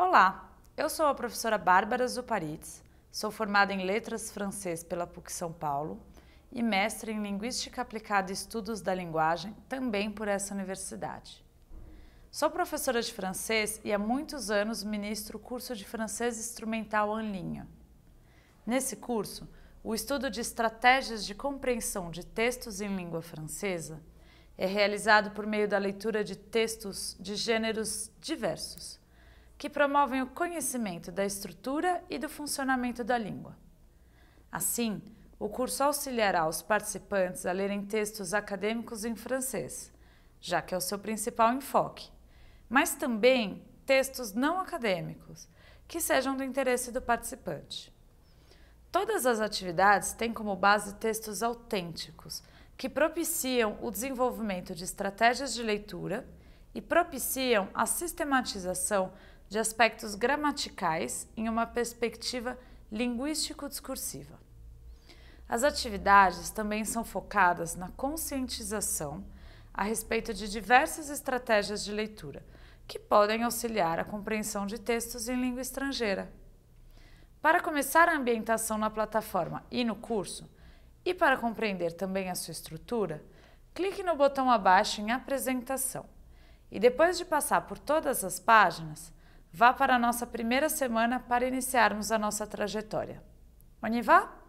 Olá, eu sou a professora Bárbara Zuparitz, sou formada em Letras Francês pela PUC São Paulo e mestre em Linguística Aplicada e Estudos da Linguagem também por essa universidade. Sou professora de francês e há muitos anos ministro o curso de francês instrumental linha. Nesse curso, o estudo de estratégias de compreensão de textos em língua francesa é realizado por meio da leitura de textos de gêneros diversos que promovem o conhecimento da estrutura e do funcionamento da língua. Assim, o curso auxiliará os participantes a lerem textos acadêmicos em francês, já que é o seu principal enfoque, mas também textos não acadêmicos, que sejam do interesse do participante. Todas as atividades têm como base textos autênticos, que propiciam o desenvolvimento de estratégias de leitura e propiciam a sistematização de aspectos gramaticais em uma perspectiva linguístico-discursiva. As atividades também são focadas na conscientização a respeito de diversas estratégias de leitura que podem auxiliar a compreensão de textos em língua estrangeira. Para começar a ambientação na plataforma e no curso, e para compreender também a sua estrutura, clique no botão abaixo em Apresentação. E depois de passar por todas as páginas, Vá para a nossa primeira semana para iniciarmos a nossa trajetória. Onde vai?